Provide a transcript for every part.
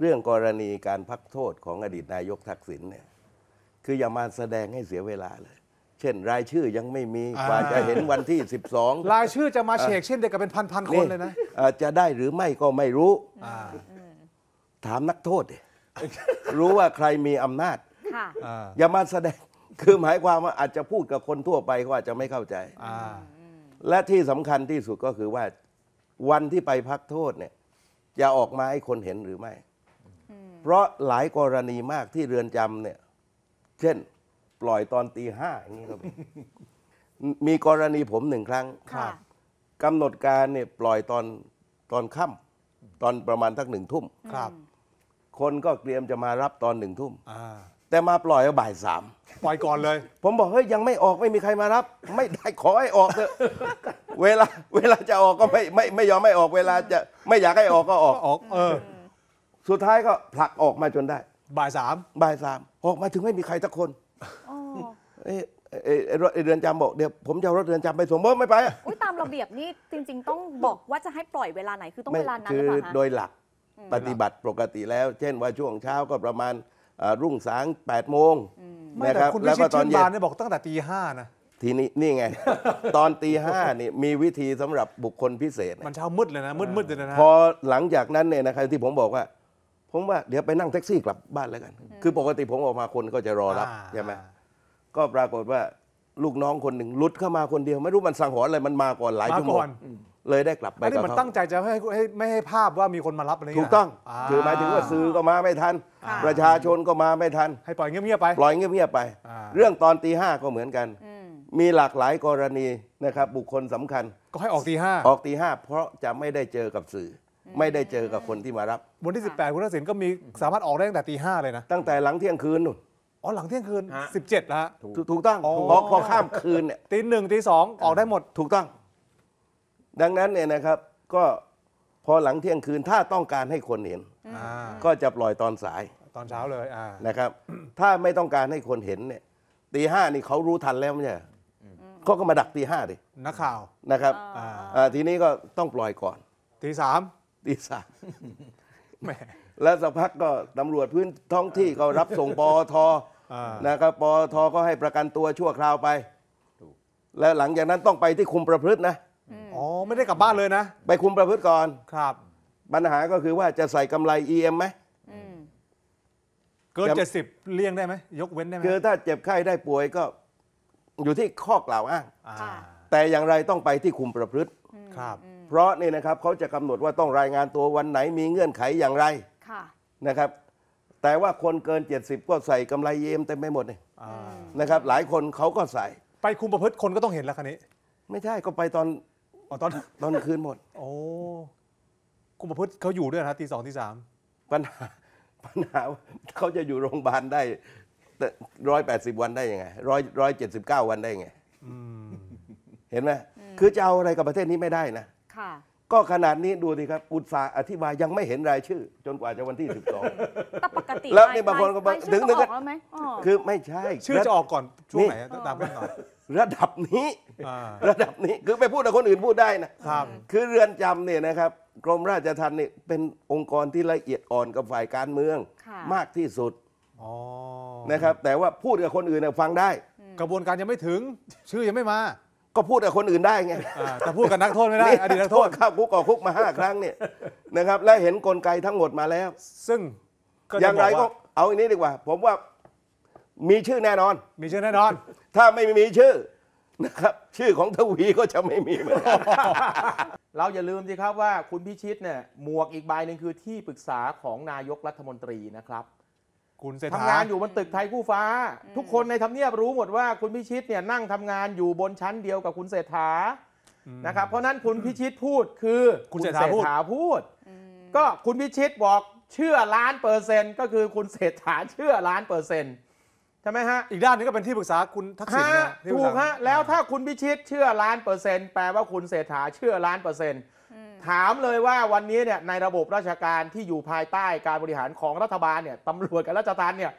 เรื่องกรณีการพักโทษของอดีตนายกทักษิณเนี่ยคืออย่ามาแสดงให้เสียเวลาเลย เช่น รายชื่อยังไม่มีกว่าจะเห็นวันที่ 12 รายชื่อจะมาเชกเช่นเดียวกับเป็นพันๆคนเลยนะจะได้หรือไม่ก็ไม่รู้ถามนักโทษรู้ว่าใครมีอำนาจอย่ามาแสดงคือหมายความว่าอาจจะพูดกับคนทั่วไปก็อาจจะไม่เข้าใจ และที่สำคัญที่สุดก็คือว่าวันที่ไปพักโทษเนี่ยจะออกมาให้คนเห็นหรือไม่เพราะหลายกรณีมากที่เรือนจำเนี่ย เช่นปล่อยตอนตีห้าอย่างนี้ก็มีมีกรณีผมหนึ่งครั้งค่ะกำหนดการเนี่ยปล่อยตอนตอนค่ำตอนประมาณทักหนึ่งทุ่มครับ คนก็เตรียมจะมารับตอนหนึ่งทุ่มแต่มาปล่อยบ่ายสามปล่อยก่อนเลย ผมบอกเฮ้ยยังไม่ออกไม่มีใครมารับ ไม่ได้ขอให้ออกเถอะเวลาเวลาจะออกก็ไม่ไม่ไม่ยอมไม่ออก เวลาจะไม่อยากให้ออกก็ออกออกเออสุดท้ายก็ผลักออกมาจนได้บ่ายสามบ่ายสามออกมาถึงไม่มีใครสักคนไอเ้อ้เรถเรือนจำบอก เดี๋ยว ผมจะรถเรือนจำไปส่งเบิไม่ไปอะุยตามระเบียบนี่ จริง ๆต้องบอกว่าจะให้ปล่อยเวลาไหนคือต้องเวลานั้นหครือเปล่าคอโดยหลักปฏิบัติปกติแล้วเช่นว่าช่วงเช้าก็ประมาณรุ่งสาง8โมงนะครับแล้วก็ตอนเย็นเนี่ยบอกตั้งแต่ตีห้านะทีนี้นี่ไงตอนตีห้านี่มีวิธีสำหรับบุคคลพิเศษมันเช้ามืดเลยนะมืดมืดๆเลยนะะพอหลังจากนั้นเนี่ยนะครับที่ผมบอกว่าผมว่าเดี๋ยวไปนั่งแท็กซี่กลับบ้านแล้วกัน คือปกติผมออกมาคนก็จะรอรับใช่ไหมก็ปรากฏว่าลูกน้องคนหนึ่งลุดเข้ามาคนเดียวไม่รู้มันสังหรณ์อะไรมันมาก่อนหลายชั่วโมงเลยได้กลับไปกับนีามันตั้งใจจะให้ไม่ให้ภาพว่ามีคนมารับอะไรถูกต้องคือหมายถึงว่าซื้อก็มาไม่ทันประชาชนก็มาไม่ทันให้ปล่อยเงียบๆไปปล่อยเงียบๆไป เรื่องตอนตีห้าก็เหมือนกัน มีหลากหลายกรณีนะครับบุคคลสำคัญ ก็ให้ออกตีห้าออกตีห้าเพราะจะไม่ได้เจอกับสื่อไม่ได้เจอกับคนที่มารับ วันที่ 18คุณทักษิณก็มีสามารถออกได้ตั้งแต่ตีห้าเลยนะตั้งแต่หลังเที่ยงคืนนู่นอ๋อหลังเที่ยงคืน 17และถูกถูกต้องอพอพอข้ามคืนเนี่ยตีหนึ่งตีสองออกได้หมด ถูกต้อง ดังนั้นเนี่ยนะครับ ก็พอหลังเที่ยงคืนถ้าต้องการให้คนเห็นก็จะปล่อยตอนสายตอนเช้าเลยนะครับ ถ้าไม่ต้องการให้คนเห็นเนี่ยตีห้านี่เขารู้ทันแล้วไม่ใช่เขาก็มาดักตีห้าดินักข่าวนะครับทีนี้ก็ต้องปล่อยก่อนตีสามตีสามแแล้วสักพักก็ตำรวจพื้นท้องที่ก็รับส่งปอทอนะครับปอทก็ให้ประกันตัวชั่วคราวไป และหลังจากนั้นต้องไปที่คุมประพฤตินะ อ๋อ ไม่ได้กลับบ้านเลยนะ ไปคุมประพฤติก่อน ครับ ปัญหาก็คือว่าจะใส่กำไร EM ไหมเกินเจ็สิบเลี่ยงได้ไหม ยกเว้นได้ไหมคือถ้าเจ็บไข้ได้ป่วยก็อยู่ที่ข้อกล่าวอ้างแต่อย่างไรต้องไปที่คุมประพฤติครับเพราะเนี่ยนะครับเขาจะกำหนดว่าต้องรายงานตัววันไหนมีเงื่อนไขอย่างไรค่ะนะครับ แต่ว่าคนเกิน 70 ก็ใส่กำไรเยมเต็มไปหมดเลยนะครับ หลายคนเขาก็ใส่ ไปคุมประพฤติคนก็ต้องเห็นแล้วคันนี้ ไม่ใช่ก็ไปตอนตอนตอนคืนหมด โอ้คุมประพฤติเขาอยู่ด้วยนะตีสองตีสามปัญหา ปัญหาเขาจะอยู่โรงพยาบาลได้ร้อยแปดสิบวันได้ยังไงร้อยร้อยเจ็ดสิบเก้าวันได้ยังไงเห็นไหมคือจะเอาอะไรกับประเทศนี้ไม่ได้นะก็ขนาดนี้ดูดิครับ อุตสาห์อธิบายยังไม่เห็นรายชื่อ จนกว่าจะวันที่แ2ปกติแล้วนี่บางคนก็บอกถึงถึงก็แล้วคือไม่ใช่ ชื่อจะออกก่อน ช่วงไหนตามกันหน่อยระดับนี้ระดับนี้ คือไปพูดกับคนอื่นพูดได้นะครับ คือเรือนจำเนี่ยนะครับ กรมราชทัณฑ์เนี่ยเป็นองค์กรที่ละเอียดอ่อนกับฝ่ายการเมืองมากที่สุดนะครับ แต่ว่าพูดกับคนอื่นฟังได้ กระบวนการยังไม่ถึง ชื่อยังไม่มาก็พูดกับคนอื่นได้ไง แต่พูดกับนักโทษไม่ได้ อดีตนักโทษเข้าคุก่อคุกมาห้าครั้งเนี่ยนะครับ และเห็นกลไกทั้งหมดมาแล้ว ซึ่งอย่างไรก็เอาอันนี้ดีกว่า ผมว่ามีชื่อแน่นอน มีชื่อแน่นอน ถ้าไม่มีชื่อนะครับ ชื่อของทวีก็จะไม่มีเหมือนกันเราอย่าลืมสิครับว่าคุณพิชิตเนี่ยหมวกอีกใบหนึ่งคือที่ปรึกษาของนายกรัฐมนตรีนะครับคุณเศรษฐาทำงานอยู่บนตึกไทยคู่ฟ้า ทุกคนในทำเนียบรู้หมดว่า คุณพิชิตเนี่ย นั่งทำงานอยู่บนชั้นเดียวกับคุณเศรษฐา นะครับเพราะนั้นคุณพิชิตพูดคือคุณเศรษฐาพูด ก็คุณพิชิตบอกเชื่อล้านเปอร์เซ็นต์ก็คือคุณเศรษฐาเชื่อล้านเปอร์เซ็นต์ใช่ไหมฮะอีกด้านนี้ก็เป็นที่ปรึกษาคุณทักษิณนะถูกฮะแล้วถ้าคุณพิชิตเชื่อล้านเปอร์เซ็นต์แปลว่าคุณเศรษฐาเชื่อล้านเปอร์เซ็นต์ถามเลยว่าวันนี้เนี่ยในระบบราชการที่อยู่ภายใต้การบริหารของรัฐบาลเนี่ยตำรวจกับราชการเนี่ย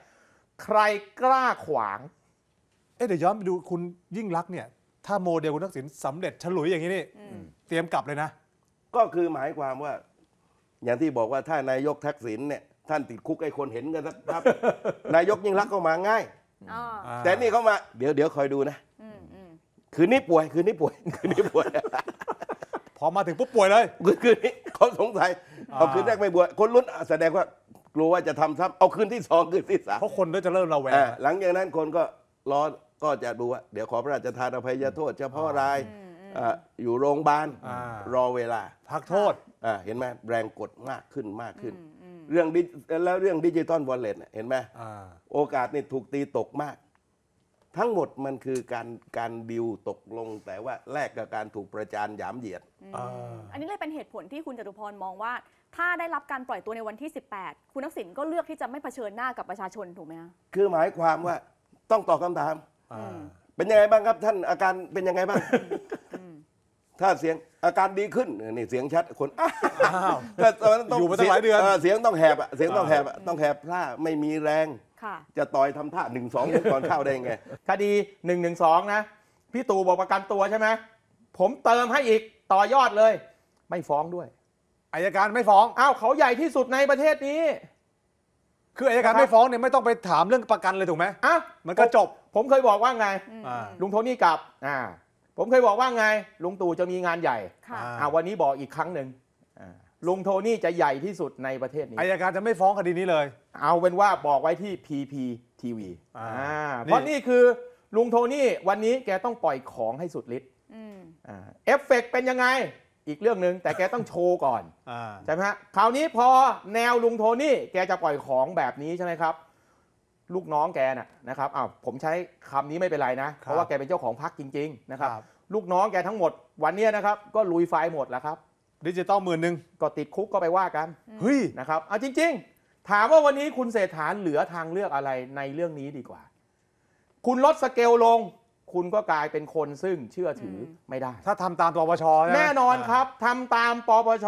ใครกล้าขวาง เอ๊ะเดี๋ยวย้อนไปดูคุณยิ่งรักเนี่ย ถ้าโมเดลคุณทักษิณสำเร็จฉลุยอย่างนี้นี่เตรียมกลับเลยนะ ก็คือหมายความว่า อย่างที่บอกว่าถ้านายกทักษิณเนี่ยท่านติดคุกไอ้คนเห็นกันนะครับนายกยิ่งรักก็มาง่ายแต่นี่เขามาเดี๋ยวเดี๋ยวคอยดูนะือคืนนี้ป่วยคืนนี้ป่วย คืนนี้ป่วยพอมาถึงปุ๊บป่วยเลยคืนนี้เขาสงสัยเอาคืนแรกไม่บวยคนรุ่นแสดงว่ากลัวว่าจะทำซ้ำเอาคืนที่สองคืนที่สามเพราะคนก็จะเริ่มระแวงหลังจากนั้นคนก็รอก็จะดูว่าเดี๋ยวขอพระราชทานอภัยโทษเฉพาะรายอยู่โรงพยาบาลรอเวลาพักโทษเห็นไหมแรงกดมากขึ้นมากขึ้น เรื่องแล้วเรื่องดิจิตอลวอลเล็ตเห็นไหมอโอกาสนี่ถูกตีตกมากทั้งหมดมันคือการการดิวตกลง แต่ว่าแลกกับการถูกประจานหยามเหยียดออันนี้เลยเป็นเหตุผลที่คุณจตุพรมองว่า ถ้าได้รับการปล่อยตัวในวันที่ 18 คุณทักษิณก็เลือกที่จะไม่เผชิญหน้ากับประชาชนถูกไหมคะคือหมายความว่าต้องตอบคำถาม เป็นยังไงบ้างครับท่านอาการเป็นยังไงบ้างถ้าเสียงอาการดีขึ้นนี่เสียงชัด คนอ้าวอยู่มาตั้งหลายเดือนเสียงต้องแหบอะเสียงต้องแหบอะต้องแหบพลาไม่มีแรงจะต่อยทำท่าหนึ่งสองก่อนเข้าได้ไงคดีหนึ่งหนึ่งงสอนะพี่ตู่บอกประกันตัวใช่ไหมผมเติมให้อีกต่อยอดเลย ไม่ฟ้องด้วยอายการไม่ฟ้องอ้าวเขาใหญ่ที่สุดในประเทศนี้ คืออายการไม่ฟ้องเนี่ยไม่ต้องไปถามเรื่องประกันเลยถูกไหมอ้าวมันก็จบ ผมเคยบอกว่าไงลุงโทนี่กลับอ่าผมเคยบอกว่าไงลุงตู่จะมีงานใหญ่ค่ะอาวันนี้บอกอีกครั้งหนึ่งลุงโทนี่จะใหญ่ที่สุดในประเทศนี้อายการจะไม่ฟ้องคดีนี้เลย เอาเป็นว่าบอกไว้ที่ PPTV เพราะนี่คือลุงโทนี่วันนี้แกต้องปล่อยของให้สุดฤทธิ์เอฟเฟกเป็นยังไง อีกเรื่องหนึ่งแต่แกต้องโชว์ก่อนอใช่ไหมฮะคราวนี้พอแนวลุงโทนี่แกจะปล่อยของแบบนี้ใช่ไหมครับ ลูกน้องแกน่ะนะครับ อ้าวผมใช้คำนี้ไม่เป็นไรนะ เพราะว่าแกเป็นเจ้าของพักจริงๆนะครับ ลูกน้องแกทั้งหมด วันนี้นะครับก็ลุยไฟหมดแล้วครับดิจิตอลหมื่นหนึ่งก็ติดคุกก็ไปว่ากัน เฮ้ยนะครับเอาจริงๆ ถามว่าวันนี้คุณเศรษฐาเหลือทางเลือกอะไรในเรื่องนี้ดีกว่า คุณลดสเกลลง คุณก็กลายเป็นคนซึ่งเชื่อถือไม่ได้ ถ้าทำตามปปชแน่นอนครับ ทำตามปปช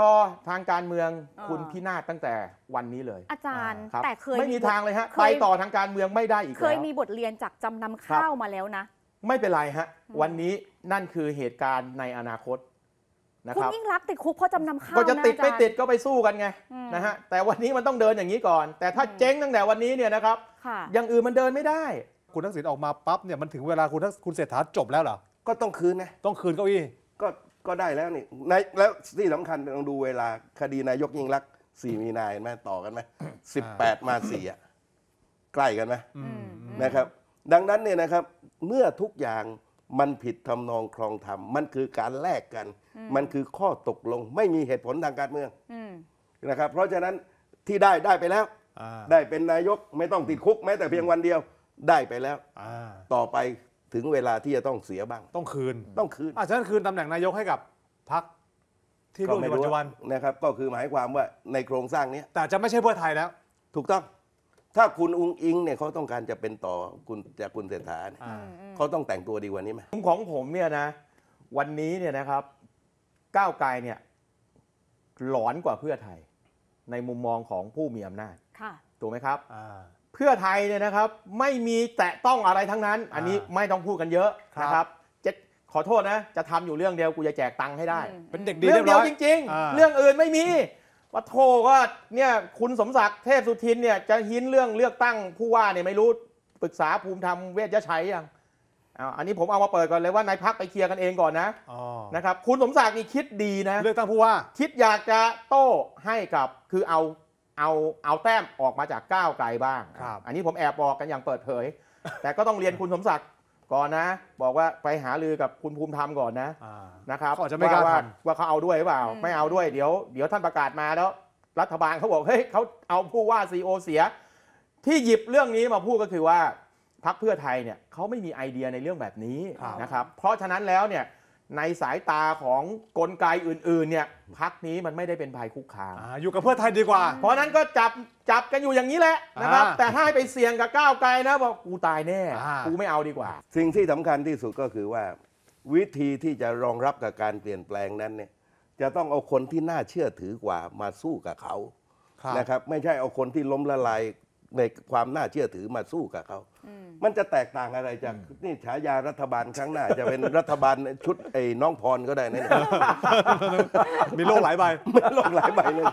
ทางการเมืองคุณพินาศตั้งแต่วันนี้เลย อาจารย์ แต่เคยไม่มีทางเลยฮะ ไปต่อทางการเมืองไม่ได้อีกเคยมีบทเรียนจากจำนำข้าวมาแล้วนะ ไม่เป็นไรฮะวันนี้นั่นคือเหตุการณ์ในอนาคตนะครับคุณยิ่งรักติดคุกเพราะจำนำข้าวก็จะติดไม่ติดก็ไปสู้กันไงนะฮะ แต่วันนี้มันต้องเดินอย่างนี้ก่อน แต่ถ้าเจ๊งตั้งแต่วันนี้เนี่ยนะครับอย่างอื่นมันเดินไม่ได้ คุณทักษิณออกมาปั๊บเนี่ยมันถึงเวลาคุณทักคุณเศรษฐาจบแล้วเหรอ ก็ต้องคืนนะต้องคืนเก้าอี้ก็ก็ได้แล้วนี่ ในแล้วที่สำคัญต้องดูเวลา คดีนายกยิ่งรักสี่มีนาเห็นไหมต่อกันไหมสิบแปดมาสี่อ่ะใกล้กันไหมนะครับ ดังนั้นเนี่ยนะครับ เมื่อทุกอย่างมันผิดทำนองครองธรรม มันคือการแลกกัน มันคือข้อตกลง ไม่มีเหตุผลทางการเมืองนะครับ เพราะฉะนั้นที่ได้ได้ไปแล้วได้เป็นนายก ไม่ต้องติดคุกแม้แต่เพียงวันเดียว ได้ไปแล้วต่อไปถึงเวลาที่จะต้องเสียบ้าง ต้องคืน ต้องคืนอาจารย์คืนตำแหน่งนายกให้กับพักที่ร่วมในปัจจุบันนะครับ ก็คือหมายความว่าในโครงสร้างนี้แต่จะไม่ใช่เพื่อไทยแล้วถูกต้องถ้าคุณอุงอิงเนี่ยเขาต้องการจะเป็นต่อคุณจากคุณเศรษฐาเนี่ยเขาต้องแต่งตัวดีกว่านี้ไหมของผมเนี่ยนะ วันนี้เนี่ยนะครับ ก้าวไกลเนี่ย หลอนกว่าเพื่อไทย ในมุมมองของผู้มีอำนาจถูกไหมครับเพื่อไทยเนี่ยนะครับ ไม่มีแตะต้องอะไรทั้งนั้น อันนี้ไม่ต้องพูดกันเยอะนะครับขอโทษนะ จะทำอยู่เรื่องเดียวกูจะแจกตังค์ให้ได้ เป็นเด็กดีเรื่องเดียวจริง ๆ เรื่องอื่นไม่มี่าโทก็เนี่ยคุณสมศักดิ์เทพสุทินเนี่ยจะหินเรื่องเลือกตั้งผู้ว่าเนี่ยไม่รู้ปรึกษาภูมิธรรมเวชยชัยยังอันนี้ผมเอามาเปิดก่อนเลยว่านายพักไปเคลียร์กันเองก่อนนะนะครับคุณสมศักดิ์นี่คิดดีนะเลือกตั้งผู้ว่าคิดอยากจะโต้ให้กับคือเอาเอาเอาแต้มออกมาจากก้าวไกลบ้าง อันนี้ผมแอบบอกกันอย่างเปิดเผย แต่ก็ต้องเรียนคุณสมศักดิ์ก่อนนะ บอกว่าไปหาลือกับคุณภูมิธรรมก่อนนะนะครับเาะว่าว่าเขาเอาด้วยหรือเปล่า ไม่เอาด้วยเดี๋ยว เดี๋ยวท่านประกาศมาแล้ว รัฐบาลเขาบอกเฮ้ยเขาเอาผู้ว่าซีโอเสีย ที่หยิบเรื่องนี้มาพูดก็คือว่าพรรคเพื่อไทยเนี่ยเขาไม่มีไอเดียในเรื่องแบบนี้นะครับเพราะฉะนั้นแล้วเนี่ยในสายตาของกลไกอื่นๆ เนี่ยพักนี้มันไม่ได้เป็นภัยคุกคามออยู่กับเพื่อไทยดีกว่า เพราะนั้นก็จับจับ กันอยู่อย่างนี้แหละนะครับ แต่ให้ไปเสี่ยงกับก้าวไกลนะบอกกูตายแน่กูไม่เอาดีกว่า สิ่งที่สำคัญที่สุดก็คือว่า วิธีที่จะรองรับกับการเปลี่ยนแปลงนั้นเนี่ย จะต้องเอาคนที่น่าเชื่อถือกว่ามาสู้กับเขานะครับ ไม่ใช่เอาคนที่ล้มละลายในความน่าเชื่อถือมาสู้กับเขา มันจะแตกต่างอะไรจากนี่ฉายารัฐบาลครั้งหน้า จะเป็นรัฐบาลชุดไอ้น้องพรก็ได้นะ มีโลกหลายใบมีโลกหลายใบเลย